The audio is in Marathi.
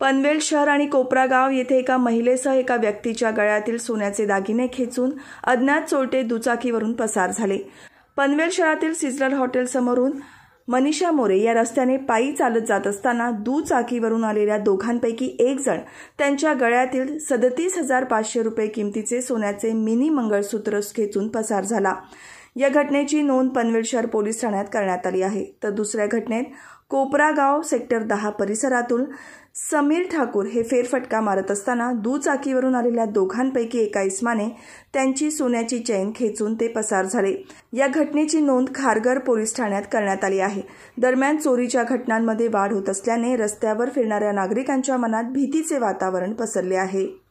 पनवेल शहर आणि कोपरागाव येथे एका महिलेसह एका व्यक्तीच्या गळ्यातील सोन्याचे दागिने खेचून अज्ञात चोरटे दुचाकीवरून पसार झाले पनवेल शहरातील हॉटेल हॉटेलसमोरून मनीषा मोरे या रस्त्याने पायी चालत जात असताना दुचाकीवरून आलेल्या दोघांपैकी एक जण त्यांच्या गळ्यातील सदतीस हजार पाचशे रुपये किमतीचे सोन्याचे मिनी मंगळसूत्र खेचून पसार झाला या घटनेची नोंद पनवेल शहर पोलीस ठाण्यात करण्यात आली आहे तर दुसऱ्या घटनेत कोपरागाव सेक्टर दहा परिसरातून समीर ठाकूर हे फेरफटका मारत असताना दुचाकीवरून आलेल्या दोघांपैकी एका इस्माने त्यांची सोन्याची चैन खेचून ते पसार झाले या घटनेची नोंद खारघर पोलीस ठाण्यात करण्यात आली आहे दरम्यान चोरीच्या घटनांमध्ये वाढ होत असल्याने रस्त्यावर फिरणाऱ्या नागरिकांच्या मनात भीतीचे वातावरण पसरले आहे